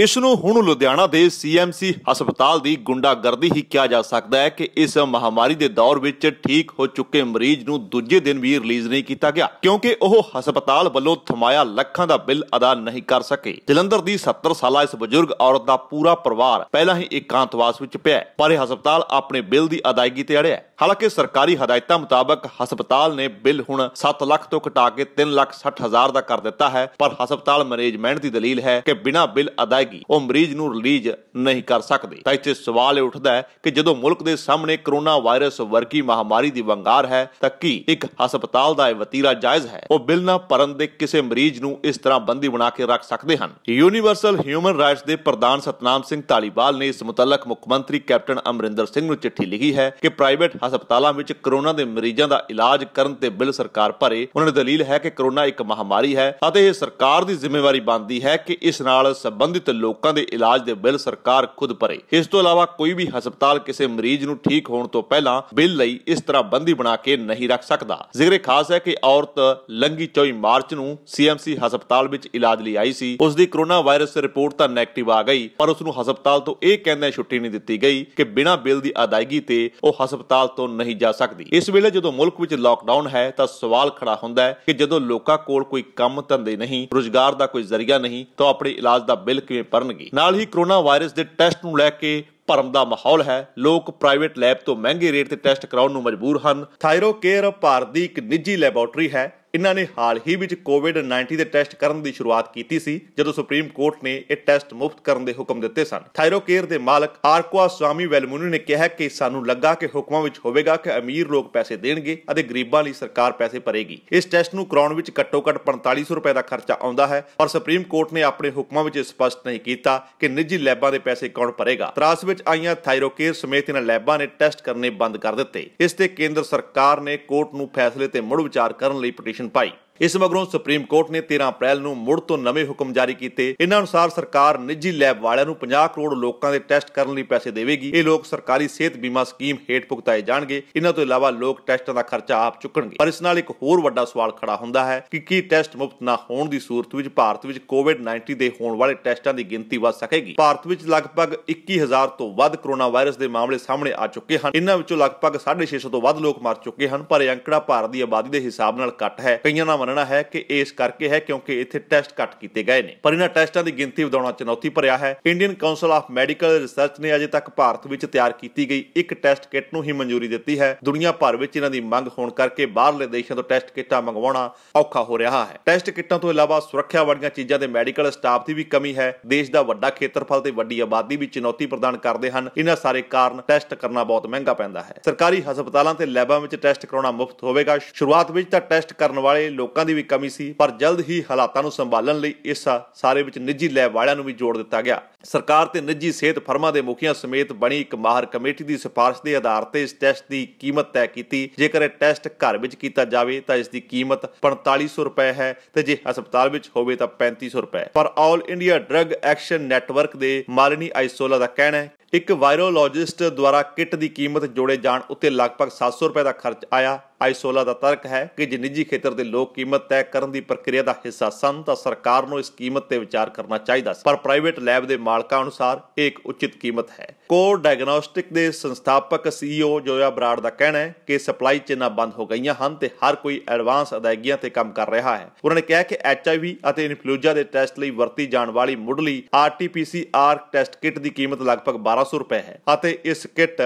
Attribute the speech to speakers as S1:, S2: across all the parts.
S1: ਇਸ ਨੂੰ ਹੁਣ ਲੁਧਿਆਣਾ ਦੇ ਸੀਐਮਸੀ ਹਸਪਤਾਲ ਦੀ ਗੁੰਡਾਗਰਦੀ ਹੀ ਕਿਹਾ ਜਾ ਸਕਦਾ ਹੈ ਕਿ ਇਸ ਮਹਾਮਾਰੀ ਦੇ ਦੌਰ ਵਿੱਚ ਠੀਕ ਹੋ ਚੁੱਕੇ ਮਰੀਜ਼ ਨੂੰ ਦੂਜੇ ਦਿਨ ਵੀ ਰਿਲੀਜ਼ ਨਹੀਂ ਕੀਤਾ ਗਿਆ ਕਿਉਂਕਿ ਉਹ ਹਸਪਤਾਲ ਵੱਲੋਂ ਥਮਾਇਆ ਲੱਖਾਂ ਦਾ ਬਿੱਲ ਅਦਾ ਨਹੀਂ ਕਰ ਸਕੇ ਜਲੰਧਰ ਦੀ 70 ਸਾਲਾ ਇਸ ਬਜ਼ੁਰਗ ਔਰਤ ਦਾ ਪੂਰਾ ਪਰਿਵਾਰ ਪਹਿਲਾਂ ਹੀ ਇਕਾਂਤਵਾਸ ਵਿੱਚ ਪਿਆ ਪਰ ਇਹ ਹਸਪਤਾਲ ਆਪਣੇ ਬਿੱਲ ਦੀ ਅਦਾਇਗੀ ਤੇ ਅੜਿਆ ਹੈ ਹਾਲਾਂਕਿ ਸਰਕਾਰੀ ਹਦਾਇਤਾਂ ਮੁਤਾਬਕ ਹਸਪਤਾਲ ਨੇ ਬਿੱਲ ਹੁਣ 7 ਲੱਖ ਤੋਂ ਘਟਾ ਕੇ 3 ਲੱਖ 60 ਹਜ਼ਾਰ ਦਾ ਕਰ ਦਿੱਤਾ ਹੈ ਪਰ ਹਸਪਤਾਲ ਮੈਨੇਜਮੈਂਟ ਦੀ ਦਲੀਲ ਹੈ ਕਿ ਬਿਨਾਂ ਬਿੱਲ ਅਦਾਇਗੀ ਉਹ ਮਰੀਜ਼ ਨੂੰ ਰਿਲੀਜ਼ ਨਹੀਂ ਕਰ ਸਕਦੇ ਤਾਂ ਇੱਥੇ ਸਵਾਲ ਇਹ ਉੱਠਦਾ ਹੈ ਕਿ ਜਦੋਂ ਮੁਲਕ ਦੇ ਸਾਹਮਣੇ ਕਰੋਨਾ ਵਾਇਰਸ ਵਰਗੀ ਮਹਾਮਾਰੀ ਦੀ ਵੰਗਾਰ ਹੈ ਤਾਂ ਕੀ ਇੱਕ ਹਸਪਤਾਲ ਦਾ ਇਹ ਵਤੀਰਾ ਜਾਇਜ਼ ਹੈ ਉਹ ਬਿੱਲ ਨਾ ਭਰਨ ਦੇ ਕਿਸੇ ਮਰੀਜ਼ ਨੂੰ ਇਸ ਤਰ੍ਹਾਂ ਬੰਦੀ ਬਣਾ ਕੇ ਰੱਖ ਸਕਦੇ ਹਨ ਯੂਨੀਵਰਸਲ ਹਿਊਮਨ ਰਾਈਟਸ ਦੇ ਪ੍ਰਧਾਨ ਸਤਨਾਮ ਸਿੰਘ ਢਾਲੀਵਾਲ ਨੇ ਇਸ ਮੁਤਲਕ ਮੁੱਖ ਮੰਤਰੀ ਕੈਪਟਨ ਅਮਰਿੰਦਰ ਸਿੰਘ ਨੂੰ ਚਿੱਠੀ ਲਿਖੀ ਹੈ ਕਿ ਪ੍ਰਾਈਵੇਟ ਹਸਪਤਾਲਾਂ ਵਿੱਚ ਕਰੋਨਾ ਦੇ ਮਰੀਜ਼ਾਂ ਦਾ ਇਲਾਜ ਕਰਨ ਤੇ ਬਿੱਲ ਸਰਕਾਰ ਭਰੇ ਉਹਨਾਂ ਨੇ ਦਲੀਲ ਹੈ ਕਿ ਕਰੋਨਾ ਇੱਕ ਮਹਾਮਾਰੀ ਹੈ ਅਤੇ ਇਹ ਸਰਕਾਰ ਦੀ ਜ਼ਿੰਮੇਵਾਰੀ ਬਣਦੀ ਹੈ ਕਿ ਇਸ ਨਾਲ ਸੰਬੰਧਿਤ ਲੋਕਾਂ ਦੇ ਇਲਾਜ ਦੇ ਬਿੱਲ ਸਰਕਾਰ ਖੁਦ ਭਰੇ ਇਸ ਤੋਂ ਇਲਾਵਾ ਕੋਈ ਵੀ ਹਸਪਤਾਲ ਕਿਸੇ ਮਰੀਜ਼ ਨੂੰ ਠੀਕ ਹੋਣ ਤੋਂ ਪਹਿਲਾਂ ਬਿੱਲ ਲਈ ਇਸ ਤਰ੍ਹਾਂ ਬੰਦੀ ਬਣਾ ਕੇ ਨਹੀਂ ਰੱਖ ਸਕਦਾ ਜ਼ਿਕਰੇ ਖਾਸ ਹੈ ਕਿ ਔਰਤ ਲੰਗੀ 24 ਮਾਰਚ ਨੂੰ ਸੀਐਮਸੀ ਹਸਪਤਾਲ ਵਿੱਚ ਇਲਾਜ ਲਈ ਆਈ ਸੀ ਉਸ ਦੀ ਕਰੋਨਾ ਵਾਇਰਸ ਰਿਪੋਰਟ ਤਾਂ ਨੈਗੇਟਿਵ ਆ ਗਈ ਪਰ ਉਸ ਨੂੰ ਹਸਪਤਾਲ ਤੋਂ ਇਹ ਕਹਿੰਦੇ ਛੁੱਟੀ ਨਹੀਂ ਦਿੱਤੀ ਗਈ ਕਿ ਬਿਨਾਂ ਬਿੱਲ ਦੀ ਅਦਾਇਗੀ ਤੇ ਉਹ ਹਸਪਤਾਲ ਵਰਤੋਂ ਨਹੀਂ ਜਾ ਸਕਦੀ ਇਸ ਵੇਲੇ ਜਦੋਂ ਮੁਲਕ ਵਿੱਚ ਲਾਕਡਾਊਨ ਹੈ ਤਾਂ ਸਵਾਲ ਖੜਾ ਹੁੰਦਾ ਹੈ ਕਿ ਜਦੋਂ ਲੋਕਾਂ ਕੋਲ ਕੋਈ ਕੰਮ ਧੰਦੇ ਨਹੀਂ ਰੋਜ਼ਗਾਰ ਦਾ ਕੋਈ ਜ਼ਰੀਆ ਨਹੀਂ ਤਾਂ ਆਪਣੇ ਇਲਾਜ ਦਾ ਬਿੱਲ ਕਿਵੇਂ ਭਰਨਗੇ ਨਾਲ ਹੀ ਕਰੋਨਾ ਵਾਇਰਸ ਦੇ ਟੈਸਟ ਨੂੰ ਲੈ ਕੇ ਭਰਮ ਦਾ ਮਾਹੌਲ ਹੈ ਲੋਕ ਪ੍ਰਾਈਵੇਟ ਲੈਬ ਤੋਂ ਮਹਿੰਗੇ ਰੇਟ ਤੇ ਟੈਸਟ ਕਰਾਉਣ ਨੂੰ ਮਜਬੂਰ ਹਨ ਥਾਇਰੋ ਕੇਅਰ ਭਾਰਤ ਦੀ ਇੱਕ ਨਿੱਜੀ ਲੈਬੋਰਟਰੀ ਹੈ ਇਹਨਾਂ ਨੇ ਹਾਲ ਹੀ ਵਿੱਚ ਕੋਵਿਡ-19 ਦੇ ਟੈਸਟ ਕਰਨ ਦੀ ਸ਼ੁਰੂਆਤ ਕੀਤੀ ਸੀ ਜਦੋਂ ਸੁਪਰੀਮ ਕੋਰਟ ਨੇ ਇਹ ਟੈਸਟ ਮੁਫਤ ਕਰਨ ਦੇ ਹੁਕਮ ਦਿੱਤੇ ਸਨ ਥਾਇਰੋਕੇਅਰ ਦੇ ਮਾਲਕ ਆਰਕਵਾ ਸਵਾਮੀ ਵੈਲਮੁਨੀ ਨੇ ਕਿਹਾ ਕਿ ਸਾਨੂੰ ਲੱਗਾ ਕਿ ਹੁਕਮਾਂ ਵਿੱਚ ਹੋਵੇਗਾ ਕਿ ਅਮੀਰ ਲੋਕ ਪੈਸੇ ਦੇਣਗੇ ਅਤੇ ਗਰੀਬਾਂ ਲਈ ਸਰਕਾਰ ਪੈਸੇ ਭਰੇਗੀ ਇਸ ਟੈਸਟ ਨੂੰ ਕਰਾਉਣ ਵਿੱਚ ਘੱਟੋ-ਘੱਟ 4500 ਰੁਪਏ ਦਾ ਖਰਚਾ ਆਉਂਦਾ ਹੈ ਪਰ ਸੁਪਰੀਮ ਕੋਰਟ ਨੇ ਆਪਣੇ ਹੁਕਮਾਂ ਵਿੱਚ ਸਪਸ਼ਟ ਨਹੀਂ ਕੀਤਾ ਕਿ ਨਿੱਜੀ ਲੈਬਾਂ ਦੇ ਪੈਸੇ ਕੌਣ ਭਰੇਗਾ ਤਰਾਸ ਵਿੱਚ ਆਈਆਂ ਥਾਇਰੋਕੇਅਰ ਸਮੇਤ ਇਹਨਾਂ ਲੈਬਾਂ ਨੇ ਟੈਸਟ ਕਰਨੇ ਬੰਦ ਕਰ ਦਿੱਤੇ ਇਸ ਤੇ ਕੇਂਦਰ ਸਰਕਾਰ ਨੇ ਕੋਰਟ ਨੂੰ ਫੈਸਲੇ ਤੇ ਮੁੜ ਵਿਚਾਰ ਕਰਨ ਲਈ ਪਟੀਸ਼ਨ Generation Pi. ਇਸ ਮਗਰੋਂ ਸੁਪਰੀਮ ਕੋਰਟ ਨੇ 13 ਅਪ੍ਰੈਲ ਨੂੰ ਮੁੜ ਤੋਂ ਨਵੇਂ ਹੁਕਮ ਜਾਰੀ ਕੀਤੇ ਇਹਨਾਂ ਅਨੁਸਾਰ ਸਰਕਾਰ ਨਿੱਜੀ ਲੈਬ ਵਾਲਿਆਂ ਨੂੰ 50 ਕਰੋੜ ਲੋਕਾਂ ਦੇ ਟੈਸਟ ਕਰਨ ਲਈ ਪੈਸੇ ਦੇਵੇਗੀ ਇਹ ਲੋਕ ਸਰਕਾਰੀ ਸਿਹਤ ਬੀਮਾ ਸਕੀਮ ਹੇਠ ਭੁਗਤਾਏ ਜਾਣਗੇ ਇਹਨਾਂ ਤੋਂ ਇਲਾਵਾ ਲੋਕ ਟੈਸਟਾਂ ਦਾ ਖਰਚਾ ਆਪ ਚੁੱਕਣਗੇ ਪਰ ਇਸ ਨਾਲ ਇੱਕ ਹੋਰ ਵੱਡਾ ਸਵਾਲ ਖੜਾ ਹੁੰਦਾ ਹੈ ਕਿ ਕੀ ਟੈਸਟ ਮੁਫਤ ਨਾ ਹੋਣ ਦੀ ਸੂਰਤ ਵਿੱਚ ਭਾਰਤ ਵਿੱਚ ਕੋਵਿਡ-19 ਦੇ ਹੋਣ ਵਾਲੇ ਟੈਸਟਾਂ ਦੀ ਗਿਣਤੀ ਵੱਧ ਸਕੇਗੀ ਭਾਰਤ ਵਿੱਚ ਲਗਭਗ 21000 ਤੋਂ ਵੱਧ ਕਰੋਨਾ ਵਾਇਰਸ ਦੇ ਮਾਮਲੇ ਸਾਹਮਣੇ ਆ ਚੁੱਕੇ ਹਨ ਇਹਨਾਂ ਵਿੱਚੋਂ ਲਗਭਗ 650 ਤੋਂ ਵੱਧ ਲੋਕ ਮਰ ਚੁੱਕੇ ਹਨ ਪਰ ਅੰਕੜਾ ਭਾਰਤ ਦੀ ਆਬਾਦੀ ਦੇ ਹਿਸਾਬ ਨਾਲ ਘੱਟ ਹੈ ਕਈਆਂ ਨਾਲ ਮੰਨਣਾ ਹੈ ਕਿ ਇਸ ਕਰਕੇ ਹੈ ਕਿਉਂਕਿ ਇੱਥੇ ਟੈਸਟ ਘੱਟ ਕੀਤੇ ਗਏ ਨੇ ਪਰ ਇਹਨਾਂ ਟੈਸਟਾਂ ਦੀ ਗਿਣਤੀ ਵਧਾਉਣਾ ਚੁਣੌਤੀ ਭਰਿਆ ਹੈ Indian council of medical research ਨੇ ਅਜੇ ਤੱਕ ਭਾਰਤ ਵਿੱਚ ਤਿਆਰ ਕੀਤੀ ਗਈ ਇੱਕ ਟੈਸਟ ਕਿੱਟ ਨੂੰ ਹੀ ਮਨਜ਼ੂਰੀ ਦਿੱਤੀ ਹੈ ਦੁਨੀਆ ਭਰ ਵਿੱਚ ਇਹਨਾਂ ਦੀ ਮੰਗ ਹੋਣ ਕਰਕੇ ਬਾਹਰਲੇ ਦੇਸ਼ਾਂ ਤੋਂ ਟੈਸਟ ਕਿੱਟਾਂ ਮੰਗਵਾਉਣਾ ਔਖਾ ਹੋ ਰਿਹਾ ਹੈ ਟੈਸਟ ਕਿੱਟਾਂ ਤੋਂ ਇਲਾਵਾ ਸੁਰੱਖਿਆ ਵਾਲੀਆਂ ਚੀਜ਼ਾਂ ਦੇ ਮੈਡੀਕਲ ਸਟਾਫ ਦੀ ਵੀ ਕਮੀ ਹੈ ਦੇਸ਼ ਦਾ ਵੱਡਾ ਖੇਤਰਫਲ ਤੇ ਵੱਡੀ ਆਬਾਦੀ ਵੀ ਚੁਣੌਤੀ ਪ੍ਰਦਾਨ ਕਰਦੇ ਹਨ ਇਹਨਾਂ ਸਾਰੇ ਕਾਰਨ ਟੈਸਟ ਕਰਨਾ ਬਹੁਤ ਮਹਿੰਗਾ ਪੈਂਦਾ ਹੈ ਸਰਕਾਰੀ ਹਸਪਤਾਲਾਂ ਤੇ ਲੈਬਾਂ ਵਿੱਚ ਟੈਸਟ ਕਰਾਉਣਾ ਮੁਫਤ ਹੋਵੇਗਾ ਸ਼ੁਰੂਆਤ ਵਿੱਚ ਤਾਂ ਟੈਸਟ ਕਰਨ ਵਾਲੇ ਲੋਕ ਲੋਕਾਂ ਦੀ ਵੀ ਕਮੀ ਸੀ ਪਰ ਜਲਦ ਹੀ ਹਾਲਾਤਾਂ ਨੂੰ ਸੰਭਾਲਣ ਲਈ ਇਸ ਸਾਰੇ ਵਿੱਚ ਨਿੱਜੀ ਲੈਬ ਵਾਲਿਆਂ ਨੂੰ ਵੀ ਜੋੜ ਦਿੱਤਾ ਗਿਆ ਸਰਕਾਰ ਤੇ ਨਿੱਜੀ ਸਿਹਤ ਫਰਮਾਂ ਦੇ ਮੁਖੀਆਂ ਸਮੇਤ ਬਣੀ ਇੱਕ ਮਾਹਰ ਕਮੇਟੀ ਦੀ ਸਿਫਾਰਿਸ਼ ਦੇ ਆਧਾਰ ਤੇ ਇਸ ਟੈਸਟ ਦੀ ਕੀਮਤ ਤੈਅ ਕੀਤੀ ਜੇਕਰ ਇਹ ਟੈਸਟ ਘਰ ਵਿੱਚ ਕੀਤਾ ਜਾਵੇ ਤਾਂ ਇਸ ਦੀ ਕੀਮਤ 4500 ਰੁਪਏ ਹੈ ਤੇ ਜੇ ਹਸਪਤਾਲ ਵਿੱਚ ਹੋਵੇ ਤਾਂ 3500 ਰੁਪਏ ਪਰ all India drug action network ਦੇ ਮਾਲਨੀ ਆਈਸੋਲਾ ਦਾ ਕਹਿਣਾ ਹੈ ਇੱਕ ਵਾਇਰੋਲੋਜਿਸਟ ਦੁਆਰਾ ਕਿੱਟ ਦੀ ਕੀਮਤ ਜੋੜੇ ਜਾਣ ਉੱਤੇ ਲਗਭਗ 700 ਰੁਪਏ ਦਾ ਖਰਚ ਆਇਆ ਆਈਸੋਲਾ ਦਾ ਤਰਕ ਹੈ ਕਿ ਜੇ ਨਿੱਜੀ ਖੇਤਰ ਦੇ ਲੋਕ ਕੀਮਤ ਤੈਅ ਕਰਨ ਦੀ ਪ੍ਰਕਿਰਿਆ ਦਾ ਹਿੱਸਾ ਸਨ ਤਾਂ ਸਰਕਾਰ ਨੂੰ ਇਸ ਕੀਮਤ ਤੇ ਵਿਚਾਰ ਕਰਨਾ ਚਾਹੀਦਾ ਸੀ ਪਰ ਪ੍ਰਾਈਵੇਟ ਲੈਬ ਦੇ ਮਾਲਕਾਂ ਅਨੁਸਾਰ ਇਹ ਇੱਕ ਉਚਿਤ ਕੀਮਤ ਹੈ ਕੋਰ ਡਾਇਗਨੋਸਟਿਕ ਦੇ ਸੰਸਥਾਪਕ ਸੀਈਓ ਜੋਇਆ ਬਰਾੜ ਦਾ ਕਹਿਣਾ ਹੈ ਕਿ ਸਪਲਾਈ ਚੇਨਾਂ ਬੰਦ ਹੋ ਗਈਆਂ ਹਨ ਤੇ ਹਰ ਕੋਈ ਐਡਵਾਂਸ ਅਦਾਇਗੀਆਂ ਤੇ ਕੰਮ ਕਰ ਰਿਹਾ ਹੈ ਉਹਨਾਂ ਨੇ ਕਿਹਾ ਕਿ ਐਚਆਈਵੀ ਅਤੇ ਇਨਫਲੂਜਾ ਦੇ ਟੈਸਟ ਲਈ ਵਰਤੀ ਜਾਣ ਵਾਲੀ ਮੁੱਢਲੀ ਆਰਟੀਪੀਸੀਆਰ ਟੈਸਟ ਕਿੱਟ ਦੀ ਕੀਮਤ ਲਗਭਗ 500 ਰੁਪਏ ਹੈ ਅਤੇ ਇਸ ਕਿੱਟ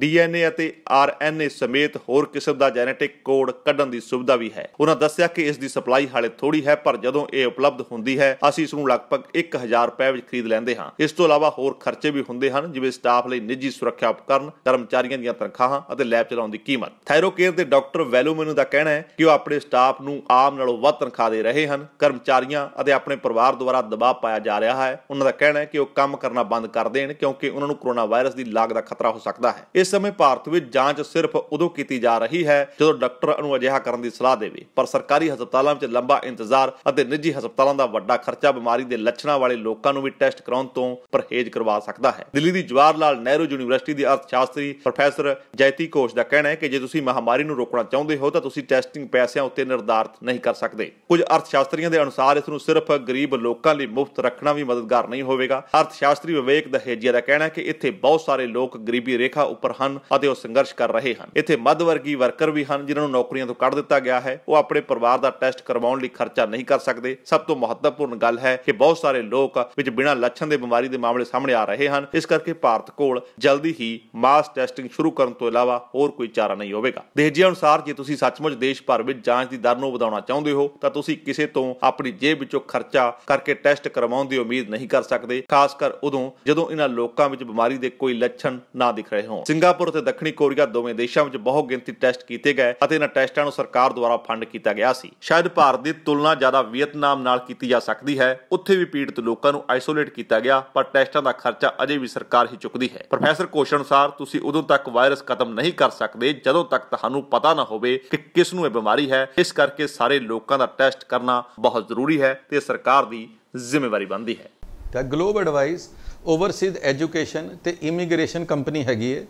S1: ਡੀਐਨਏ ਅਤੇ ਆਰਐਨਏ ਸਮੇਤ ਹੋਰ ਕਿਸਮ ਦਾ ਜੈਨੇਟਿਕ ਕੋਡ ਕੱਢਣ ਦੀ ਸੁਵਿਧਾ ਵੀ ਹੈ ਉਹਨਾਂ ਦੱਸਿਆ ਕਿ ਇਸ ਦੀ ਸਪਲਾਈ ਹਾਲੇ ਥੋੜੀ ਹੈ ਪਰ ਜਦੋਂ ਇਹ ਉਪਲਬਧ ਹੁੰਦੀ ਹੈ ਅਸੀਂ ਇਸ ਨੂੰ ਲਗਭਗ 1000 ਰੁਪਏ ਵਿੱਚ ਖਰੀਦ ਲੈਂਦੇ ਹਾਂ ਇਸ ਤੋਂ ਇਲਾਵਾ ਹੋਰ ਖਰਚੇ ਵੀ ਹੁੰਦੇ ਹਨ ਜਿਵੇਂ ਸਟਾਫ ਲਈ ਨਿੱਜੀ ਸੁਰੱਖਿਆ ਉਪਕਰਨ ਕਰਮਚਾਰੀਆਂ ਦੀਆਂ ਤਨਖਾਹਾਂ ਅਤੇ ਲੈਬ ਚਲਾਉਣ ਦੀ ਕੀਮਤ ਥਾਇਰੋਕੇਅਰ ਦੇ ਡਾਕਟਰ ਮੈਨੂ ਦਾ ਕਹਿਣਾ ਹੈ ਕਿ ਉਹ ਆਪਣੇ ਸਟਾਫ ਨੂੰ ਆਮ ਨਾਲੋਂ ਵੱਧ ਤਨਖਾਹ ਦੇ ਰਹੇ ਹਨ ਕਰਮਚਾਰੀਆਂ ਅਤੇ ਆਪਣੇ ਪਰਿਵਾਰ ਦੁਆਰਾ ਦਬਾਅ ਪਾਇਆ ਜਾ ਰਿਹਾ ਹੈ ਉਹਨਾਂ ਦਾ ਕਹਿਣਾ ਹੈ ਕਿ ਉਹ ਕੰਮ ਕਰਨਾ ਬੰਦ ਕਰ ਦੇਣ ਕਿਉਂਕਿ ਉਹਨਾਂ ਨੂੰ ਕੋਰੋਨਾ ਵਾਇਰਸ ਦੀ ਲਾਗ ਦਾ ਖਤਰਾ ਹੋ ਸਕਦਾ ਹੈ ਇਸ ਸਮੇਂ ਭਾਰਤ ਵਿੱਚ ਜਾਂਚ ਸਿਰਫ ਉਦੋਂ ਕੀਤੀ ਜਾ ਰਹੀ ਹੈ ਜਦੋਂ ਡਾਕਟਰ ਨੂੰ ਅਜਿਹਾ ਕਰਨ ਦੀ ਸਲਾਹ ਦੇਵੇ ਪਰ ਸਰਕਾਰੀ ਹਸਪਤਾਲਾਂ ਵਿੱਚ ਲੰਬਾ ਇੰਤਜ਼ਾਰ ਅਤੇ ਨਿੱਜੀ ਹਸਪਤਾਲਾਂ ਦਾ ਵੱਡਾ ਖਰਚਾ ਬਿਮਾਰੀ ਦੇ ਲੱਛਣਾਂ ਵਾਲੇ ਲੋਕਾਂ ਨੂੰ ਵੀ ਟੈਸਟ ਕਰਾਉਣ ਤੋਂ ਪਰਹੇਜ਼ ਕਰਵਾ ਸਕਦਾ ਹੈ ਦਿੱਲੀ ਦੀ ਜਵਾਹਰ ਲਾਲ ਨਹਿਰੂ ਯੂਨੀਵਰਸਿਟੀ ਅਰਥ ਅਰਥਸ਼ਾਸਤਰੀ ਪ੍ਰੋਫੈਸਰ ਜੈਤੀ ਕੋਸ਼ ਦਾ ਕਹਿਣਾ ਹੈ ਕਿ ਜੇ ਤੁਸੀਂ ਮਹਾਮਾਰੀ ਨੂੰ ਰੋਕਣਾ ਚਾਹੁੰਦੇ ਹੋ ਤਾਂ ਤੁਸੀਂ ਟੈਸਟਿੰਗ ਪੈਸਿਆਂ ਉੱਤੇ ਨਿਰਧਾਰਤ ਨਹੀਂ ਕਰ ਸਕਦੇ ਕੁਝ ਅਰਥਸ਼ਾਸਤਰੀਆਂ ਦੇ ਅਨੁਸਾਰ ਇਸ ਨੂੰ ਸਿਰਫ ਗਰੀਬ ਲੋਕਾਂ ਲਈ ਮੁਫਤ ਰੱਖਣਾ ਵੀ ਮਦਦਗਾਰ ਨਹੀਂ ਹੋਵੇਗਾ ਅਰਥਸ਼ਾਸਤਰੀ ਵਿਵੇਕ ਦਹੇਜੀਆ ਦਾ ਕਹਿਣਾ ਹੈ ਕਿ ਇੱਥੇ ਬਹੁਤ ਸਾਰੇ ਲੋਕ ਗਰੀਬੀ ਰੇਖਾ ਉੱਪਰ ਹਨ ਅਤੇ ਉਹ ਸੰਘਰਸ਼ ਕਰ ਰਹੇ ਹਨ ਇੱਥੇ ਮੱਧ ਵਰਗੀ ਵਰਕਰ ਵੀ ਹਨ ਜਿਨ੍ਹਾਂ ਨੂੰ ਨੌਕਰੀਆਂ ਤੋਂ ਕੱਢ ਦਿੱਤਾ ਗਿਆ ਹੈ ਉਹ ਆਪਣੇ ਪਰਿਵਾਰ ਦਾ ਟੈਸਟ ਕਰਵਾਉਣ ਲਈ ਖਰਚਾ ਨਹੀਂ ਕਰ ਸਕਦੇ ਸਭ ਤੋਂ ਮਹੱਤਵਪੂਰਨ ਗੱਲ ਹੈ ਕਿ ਬਹੁਤ ਸਾਰੇ ਲੋਕ ਵਿੱਚ ਬਿਨਾਂ ਲੱਛਣ ਦੇ ਬਿਮਾਰੀ ਦੇ ਮਾਮਲੇ ਸਾਹਮਣੇ ਆ ਰਹੇ ਹਨ ਇਸ ਕਰਕੇ ਭਾਰਤ ਕੋਲ ਜਲਦੀ ਹੀ ਮਾਸ ਟੈਸਟਿੰਗ ਸ਼ੁਰੂ ਕਰਨ ਤੋਂ ਇਲਾਵਾ ਹੋਰ ਕੋਈ ਚਾਰਾ ਨਹੀਂ ਹੋਵੇਗਾ ਦੇਹਜੀ ਅਨੁਸਾਰ ਜੇ ਤੁਸੀਂ ਸੱਚਮੁੱਚ ਦੇਸ਼ ਭਰ ਵਿੱਚ ਜਾਂਚ ਦੀ ਦਰ ਨੂੰ ਵਧਾਉਣਾ ਚਾਹੁੰਦੇ ਹੋ ਤਾਂ ਤੁਸੀਂ ਕਿਸੇ ਤੋਂ ਆਪਣੀ ਜੇਬ ਵਿੱਚੋਂ ਖਰਚਾ ਕਰਕੇ ਟੈਸਟ ਕਰਵਾਉਣ ਦੀ ਉਮੀਦ ਨਹੀਂ ਕਰ ਸਕਦੇ ਖਾਸ ਕਰ ਉਦੋਂ ਜਦੋਂ ਇਹਨਾਂ ਲੋਕਾਂ ਵਿੱਚ ਬਿਮਾਰੀ ਦੇ ਕੋਈ ਲੱਛਣ ਨਾ ਦਿਖ ਰਹੇ ਹੋਣ ਸਿੰਗਾਪੁਰ ਤੇ ਦੱਖਣੀ ਕੋਰੀਆ ਦੋਵੇਂ ਦੇਸ਼ਾਂ ਵਿੱਚ ਬਹੁ ਗਿਣਤੀ ਟੈਸਟ ਕੀਤੇ ਗਏ ਅਤੇ ਇਹਨਾਂ ਟੈਸਟਾਂ ਨੂੰ ਸਰਕਾਰ ਦੁਆਰਾ ਫੰਡ ਕੀਤਾ ਗਿਆ ਸੀ ਸ਼ਾਇਦ ਭਾਰਤ ਦੀ ਤੁਲਨਾ ਜ਼ਿਆਦਾ ਵੀਅਤਨਾਮ ਨਾਲ ਕੀਤੀ ਜਾ ਸਕਦੀ ਹੈ ਉੱਥੇ ਵੀ ਪੀੜਤ ਲੋਕਾਂ ਨੂੰ ਆਈਸੋਲੇਟ ਕੀਤਾ ਗਿਆ ਪਰ ਟੈਸਟਾਂ ਦਾ ਖਰਚਾ ਅਜੇ ਵੀ ਸਰਕਾਰ ਹੀ ਚੁੱਕਦੀ ਹੈ ਪ੍ਰੋਫੈਸਰ ਕੋਸ਼ ਅਨੁਸਾਰ ਤੁਸੀਂ ਉਦੋਂ ਤੱਕ ਵਾਇਰਸ ਖਤਮ ਨਹੀਂ ਕਰ ਸਕਦੇ ਜਦੋਂ ਤੱਕ ਤੁਹਾਨੂੰ ਪਤਾ ਨਾ ਹੋਵੇ ਕਿ ਕਿਸ ਨੂੰ ਇਹ ਬਿਮਾਰੀ ਹੈ ਇਸ ਕਰਕੇ ਸਾਰੇ ਲੋਕਾਂ ਦਾ ਟੈਸਟ ਕਰਨਾ ਬਹੁਤ ਜ਼ਰੂਰੀ ਹੈ ਤੇ ਸਰਕਾਰ ਦੀ ਜ਼ਿੰਮੇਵਾਰੀ ਬਣਦੀ ਹੈ ਤਾਂ ਗਲੋਬ ਐਡਵਾਈਸ ਓਵਰਸੀਜ਼ ਐਜੂਕੇਸ਼ਨ ਤੇ ਇਮੀਗ੍ਰੇਸ਼ਨ ਕੰਪਨੀ ਹੈਗੀ ਹੈ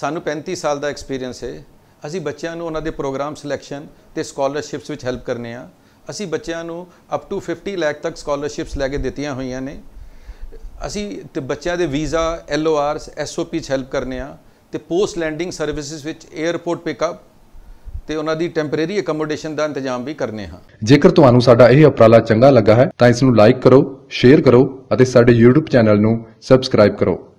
S1: ਸਾਨੂੰ 35 ਸਾਲ ਦਾ ਐਕਸਪੀਰੀਅੰਸ ਹੈ ਅਸੀਂ ਬੱਚਿਆਂ ਨੂੰ ਉਹਨਾਂ ਦੇ ਪ੍ਰੋਗਰਾਮ ਸਿਲੈਕਸ਼ਨ ਤੇ ਸਕਾਲਰਸ਼ਿਪਸ ਵਿੱਚ ਹੈਲਪ ਕਰਨੇ ਆ ਅਸੀਂ ਬੱਚਿਆਂ ਨੂੰ ਅਪ ਟੂ 50 ਲੱਖ ਤੱਕ ਸਕਾਲਰਸ਼ਿਪਸ ਲੈ ਕੇ ਦਿੱਤੀਆਂ ਹੋਈਆਂ ਨੇ ਅਸੀਂ ਤੇ ਬੱਚਿਆਂ ਦੇ ਵੀਜ਼ਾ ਐਲਓਆਰਸ ਐਸਓਪੀ ਚ ਹੈਲਪ ਕਰਨੇ ਆ ਤੇ ਪੋਸਟ ਲੈਂਡਿੰਗ ਸਰਵਿਸਿਜ਼ ਵਿੱਚ 에ਅਰਪੋਰਟ ਪਿਕਅਪ ਤੇ ਉਹਨਾਂ ਦੀ ਟੈਂਪਰੇਰੀ ਅਕਮੋਡੇਸ਼ਨ ਦਾ ਇੰਤਜ਼ਾਮ ਵੀ ਕਰਨੇ ਹਾਂ ਜੇਕਰ ਤੁਹਾਨੂੰ ਸਾਡਾ ਇਹ ਉਪਰਾਲਾ ਚੰਗਾ ਲੱਗਾ ਹੈ ਤਾਂ ਇਸ ਨੂੰ ਲਾਈਕ ਕਰੋ ਸ਼ੇਅਰ ਕਰੋ ਅਤੇ ਸਾਡੇ YouTube ਚੈਨਲ ਨੂੰ ਸਬਸਕ੍ਰਾਈਬ ਕਰੋ